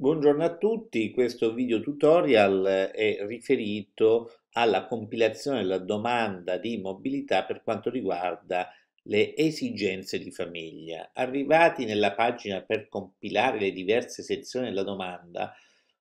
Buongiorno a tutti, questo video tutorial è riferito alla compilazione della domanda di mobilità per quanto riguarda le esigenze di famiglia. Arrivati nella pagina per compilare le diverse sezioni della domanda,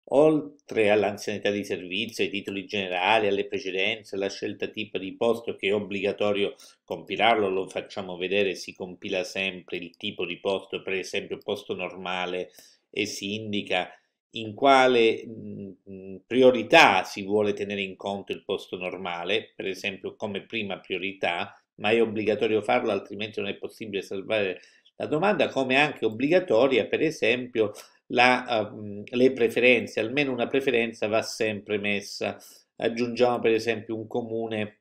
oltre all'anzianità di servizio, ai titoli generali, alle precedenze, alla scelta tipo di posto che è obbligatorio compilarlo, lo facciamo vedere, si compila sempre il tipo di posto, per esempio posto normale, e si indica in quale mh, mhmm, priorità si vuole tenere in conto il posto normale, per esempio come prima priorità, ma è obbligatorio farlo altrimenti non è possibile salvare la domanda, come anche obbligatoria per esempio la, uh, le preferenze, almeno una preferenza va sempre messa. Aggiungiamo per esempio un comune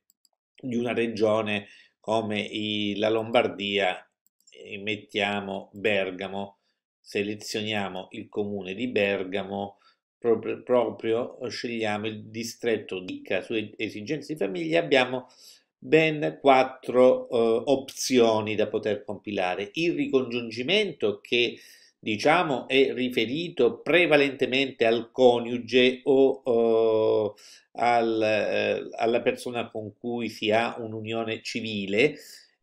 di una regione come i, la Lombardia, mettiamo Bergamo selezioniamo il comune di Bergamo, proprio, proprio eh, scegliamo il distretto di su esigenze di famiglia, abbiamo ben quattro eh, opzioni da poter compilare. Il ricongiungimento che diciamo è riferito prevalentemente al coniuge o eh, al, eh, alla persona con cui si ha un'unione civile,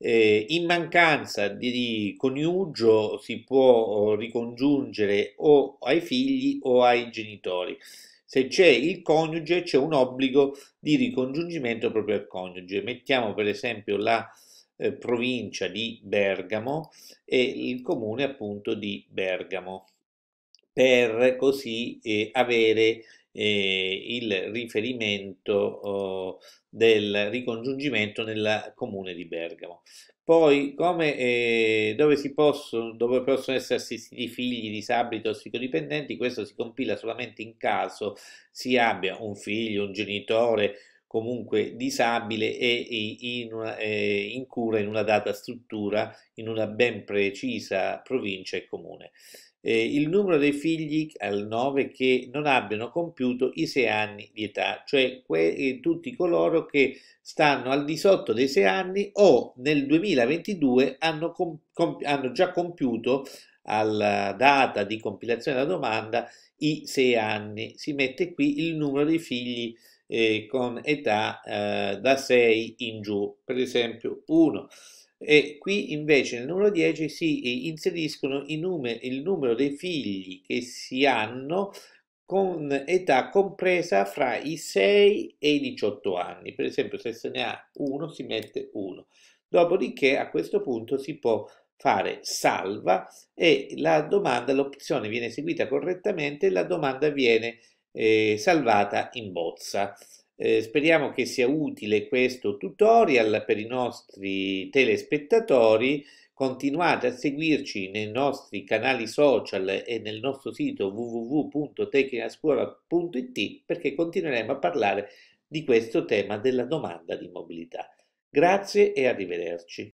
eh, in mancanza di coniugio si può oh, ricongiungere o ai figli o ai genitori. Se c'è il coniuge c'è un obbligo di ricongiungimento proprio al coniuge. Mettiamo per esempio la eh, provincia di Bergamo e il comune appunto di Bergamo per così eh, avere eh, il riferimento oh, del ricongiungimento nel comune di Bergamo. Poi come, eh, dove, si possono, dove possono essere assistiti figli, disabili, tossicodipendenti, questo si compila solamente in caso si abbia un figlio, un genitore, comunque disabile e in, una, eh, in, cura in una data struttura, in una ben precisa provincia e comune. Eh, il numero dei figli al 9 che non abbiano compiuto i 6 anni di età, cioè que- tutti coloro che stanno al di sotto dei 6 anni o nel 2022 hanno, com- com- hanno già compiuto alla data di compilazione della domanda i 6 anni. Si mette qui il numero dei figli eh, con età eh, da 6 in giù, per esempio 1. E qui invece nel numero 10 si eh, inseriscono numer il numero dei figli che si hanno con età compresa fra i 6 e i 18 anni. Per esempio se se ne ha 1 si mette 1. Dopodiché a questo punto si può fare salva e la domanda, l'opzione viene eseguita correttamente e la domanda viene eh, salvata in bozza. Eh, speriamo che sia utile questo tutorial per i nostri telespettatori. Continuate a seguirci nei nostri canali social e nel nostro sito www.tecnicascuola.it perché continueremo a parlare di questo tema della domanda di mobilità. Grazie e arrivederci.